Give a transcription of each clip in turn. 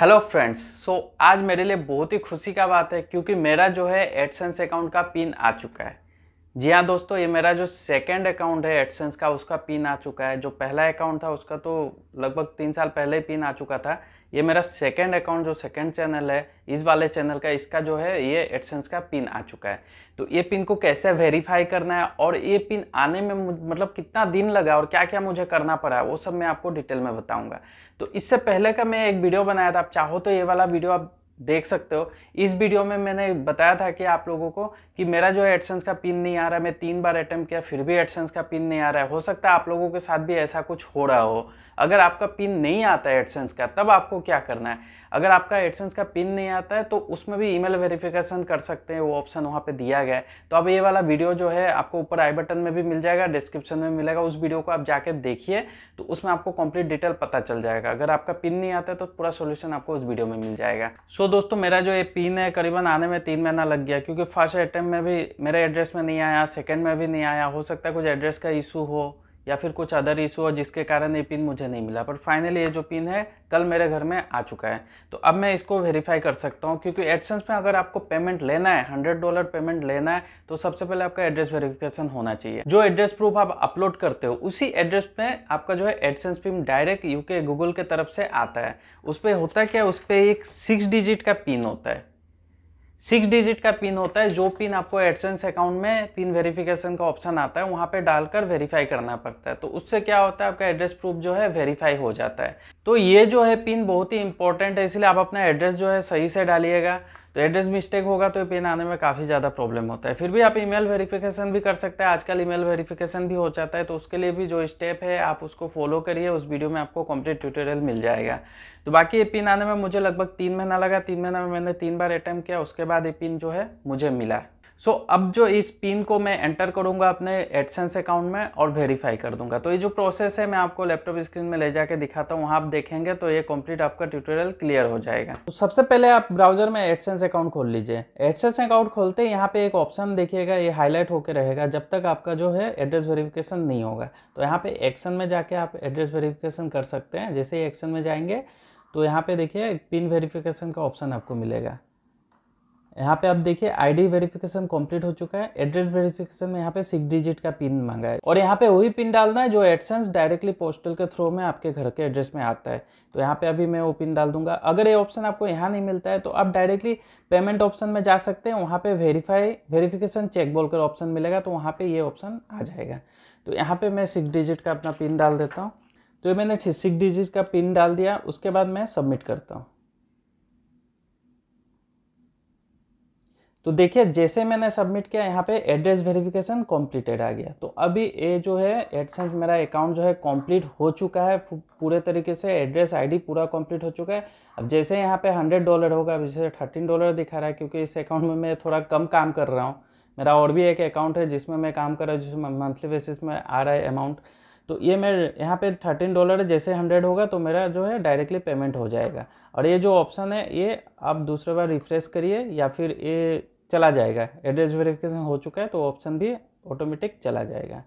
hello friends so आज मेरे लिए बहुत ही खुशी का बात है क्योंकि मेरा जो है एडसेंस अकाउंट का पिन आ चुका है जी हाँ दोस्तों ये मेरा जो सेकंड अकाउंट है एडसेंस का उसका पिन आ चुका है जो पहला अकाउंट था उसका तो लगभग तीन साल पहले ही पिन आ चुका था ये मेरा सेकंड अकाउंट जो सेकंड चैनल है इस वाले चैनल का इसका जो है ये एडसेंस का पिन आ चुका है तो ये पिन को कैसे वेरीफाई करना है और ये पिन आने में मतलब कितना दिन लगा और क्या क्या मुझे करना पड़ा वो सब मैं आपको डिटेल में बताऊँगा तो इससे पहले का मैं एक वीडियो बनाया था आप चाहो तो ये वाला वीडियो आप देख सकते हो इस वीडियो में मैंने बताया था कि आप लोगों को कि मेरा जो एडसेंस का पिन नहीं आ रहा है मैं तीन बार अटैम्प्ट किया फिर भी एडसेंस का पिन नहीं आ रहा है हो सकता है आप लोगों के साथ भी ऐसा कुछ हो रहा हो अगर आपका पिन नहीं आता है एडसेंस का तब आपको क्या करना है अगर आपका एडसेंस का पिन नहीं आता है तो उसमें भी ईमेल वेरिफिकेशन कर सकते हैं वो ऑप्शन वहाँ पर दिया गया है तो अब ये वाला वीडियो जो है आपको ऊपर आई बटन में भी मिल जाएगा डिस्क्रिप्शन में मिलेगा उस वीडियो को आप जाके देखिए तो उसमें आपको कंप्लीट डिटेल पता चल जाएगा अगर आपका पिन नहीं आता है तो पूरा सोल्यूशन आपको उस वीडियो में मिल जाएगा सो तो दोस्तों मेरा जो ये पिन है करीबन आने में तीन महीना लग गया क्योंकि फर्स्ट अटैम्प में भी मेरे एड्रेस में नहीं आया सेकेंड में भी नहीं आया हो सकता है कुछ एड्रेस का इशू हो या फिर कुछ अदर इशू हो जिसके कारण ये पिन मुझे नहीं मिला पर फाइनली ये जो पिन है कल मेरे घर में आ चुका है तो अब मैं इसको वेरीफाई कर सकता हूँ क्योंकि एडसेंस में अगर आपको पेमेंट लेना है हंड्रेड डॉलर पेमेंट लेना है तो सबसे पहले आपका एड्रेस वेरिफिकेशन होना चाहिए जो एड्रेस प्रूफ आप अपलोड करते हो उसी एड्रेस में आपका जो है AdSense pin direct UK Google के तरफ से आता है उस पर होता है क्या उस पर एक सिक्स डिजिट का पिन होता है सिक्स डिजिट का पिन होता है जो पिन आपको एडसेंस अकाउंट में पिन वेरिफिकेशन का ऑप्शन आता है वहाँ पे डालकर वेरीफाई करना पड़ता है तो उससे क्या होता है आपका एड्रेस प्रूफ जो है वेरीफाई हो जाता है तो ये जो है पिन बहुत ही इंपॉर्टेंट है इसलिए आप अपना एड्रेस जो है सही से डालिएगा तो एड्रेस मिस्टेक होगा तो पेन आने में काफ़ी ज़्यादा प्रॉब्लम होता है फिर भी आप ईमेल वेरिफिकेशन भी कर सकते हैं आजकल ईमेल वेरिफिकेशन भी हो जाता है तो उसके लिए भी जो स्टेप है आप उसको फॉलो करिए उस वीडियो में आपको कंप्लीट ट्यूटोरियल मिल जाएगा तो बाकी ये पिन आने में मुझे लगभग तीन महीना लगा तीन महीना में मैंने तीन बार अटैम्प किया उसके बाद ये पिन जो है मुझे मिला सो so, अब जो इस पिन को मैं एंटर करूंगा अपने एडसेंस अकाउंट में और वेरीफाई कर दूंगा तो ये जो प्रोसेस है मैं आपको लैपटॉप स्क्रीन में ले जाके दिखाता हूँ वहाँ आप देखेंगे तो ये कंप्लीट आपका ट्यूटोरियल क्लियर हो जाएगा तो सबसे पहले आप ब्राउजर में एडसेंस अकाउंट खोल लीजिए एडसेंस अकाउंट खोलते ही यहाँ पे एक ऑप्शन देखिएगा ये हाईलाइट होकर रहेगा जब तक आपका जो है एड्रेस वेरीफिकेशन नहीं होगा तो यहाँ पे एक्शन में जाके आप एड्रेस वेरीफिकेशन कर सकते हैं जैसे ही एक्शन में जाएंगे तो यहाँ पे देखिए पिन वेरिफिकेशन का ऑप्शन आपको मिलेगा यहाँ पे आप देखिए आईडी वेरिफिकेशन कंप्लीट हो चुका है एड्रेस वेरिफिकेशन में यहाँ पे सिक्स डिजिट का पिन मांगा है और यहाँ पे वही पिन डालना है जो एडसेंस डायरेक्टली पोस्टल के थ्रू में आपके घर के एड्रेस में आता है तो यहाँ पे अभी मैं वो पिन डाल दूंगा अगर ये ऑप्शन आपको यहाँ नहीं मिलता है तो आप डायरेक्टली पेमेंट ऑप्शन में जा सकते हैं वहाँ पे वेरीफाई वेरीफिकेशन चेक बोलकर ऑप्शन मिलेगा तो वहाँ पर ये ऑप्शन आ जाएगा तो यहाँ पर मैं सिक्स डिजिट का अपना पिन डाल देता हूँ तो मैंने सिक्स डिजिट का पिन डाल दिया उसके बाद मैं सबमिट करता हूँ तो देखिए जैसे मैंने सबमिट किया यहाँ पे एड्रेस वेरिफिकेशन कंप्लीटेड आ गया तो अभी ये जो है एडसेंस मेरा अकाउंट जो है कंप्लीट हो चुका है पूरे तरीके से एड्रेस आईडी पूरा कंप्लीट हो चुका है अब जैसे यहाँ पे हंड्रेड डॉलर होगा अभी जैसे थर्टीन डॉलर दिखा रहा है क्योंकि इस अकाउंट में मैं थोड़ा कम काम कर रहा हूँ मेरा और भी एक अकाउंट है जिसमें मैं काम कर रहा हूँ जिसमें मंथली बेसिस में आ रहा है अमाउंट तो ये मैं यहाँ पे थर्टीन डॉलर जैसे हंड्रेड होगा तो मेरा जो है डायरेक्टली पेमेंट हो जाएगा और ये जो ऑप्शन है ये आप दूसरे बार रिफ्रेश करिए या फिर ये चला जाएगा एड्रेस वेरिफिकेशन हो चुका है तो ऑप्शन भी ऑटोमेटिक चला जाएगा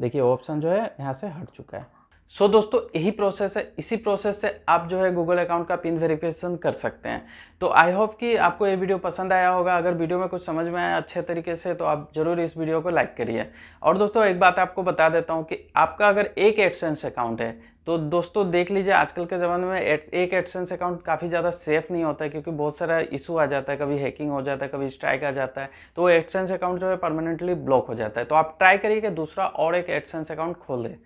देखिए ऑप्शन जो है यहाँ से हट चुका है सो so, दोस्तों यही प्रोसेस है इसी प्रोसेस से आप जो है गूगल अकाउंट का पिन वेरिफिकेशन कर सकते हैं तो आई होप कि आपको ये वीडियो पसंद आया होगा अगर वीडियो में कुछ समझ में आया अच्छे तरीके से तो आप जरूर इस वीडियो को लाइक करिए और दोस्तों एक बात आपको बता देता हूँ कि आपका अगर एक एडसेंस अकाउंट है तो दोस्तों देख लीजिए आजकल के ज़माने में एट, एक एडसेंस अकाउंट काफ़ी ज़्यादा सेफ नहीं होता है क्योंकि बहुत सारा इशू आ जाता है कभी हैकिंग हो जाता है कभी स्ट्राइक आ जाता है तो वो एडसेंस अकाउंट जो है परमानेंटली ब्लॉक हो जाता है तो आप ट्राई करिए कि दूसरा और एक एडसेंस अकाउंट खोल दें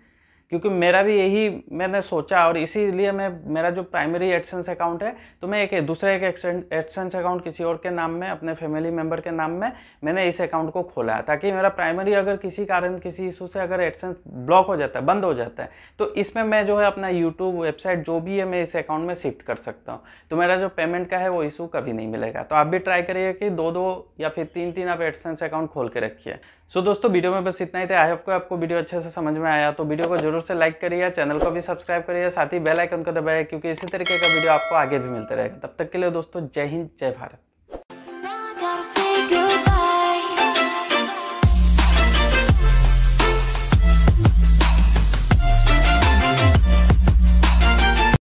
क्योंकि मेरा भी यही मैंने सोचा और इसीलिए मैं मेरा जो प्राइमरी एडसेंस अकाउंट है तो मैं एक दूसरा एक एडसेंस अकाउंट किसी और के नाम में अपने फैमिली मेम्बर के नाम में मैंने इस अकाउंट को खोला है ताकि मेरा प्राइमरी अगर किसी कारण किसी इशू से अगर एडसेंस ब्लॉक हो जाता है बंद हो जाता है तो इसमें मैं जो है अपना यूट्यूब वेबसाइट जो भी है मैं इस अकाउंट में शिफ्ट कर सकता हूँ तो मेरा जो पेमेंट का है वो इशू कभी नहीं मिलेगा तो आप भी ट्राई करिए कि दो दो या फिर तीन तीन आप एडसेंस अकाउंट खोल के रखिए सो दोस्तों वीडियो में बस इतना ही था आई होप को आपको वीडियो अच्छे से समझ में आया तो वीडियो को जरूर जरूर से लाइक करिए चैनल को भी सब्सक्राइब करिए साथ ही बेल आइकन को दबाइए क्योंकि इसी तरीके का वीडियो आपको आगे भी मिलता रहेगा तब तक के लिए दोस्तों जय हिंद जय भारत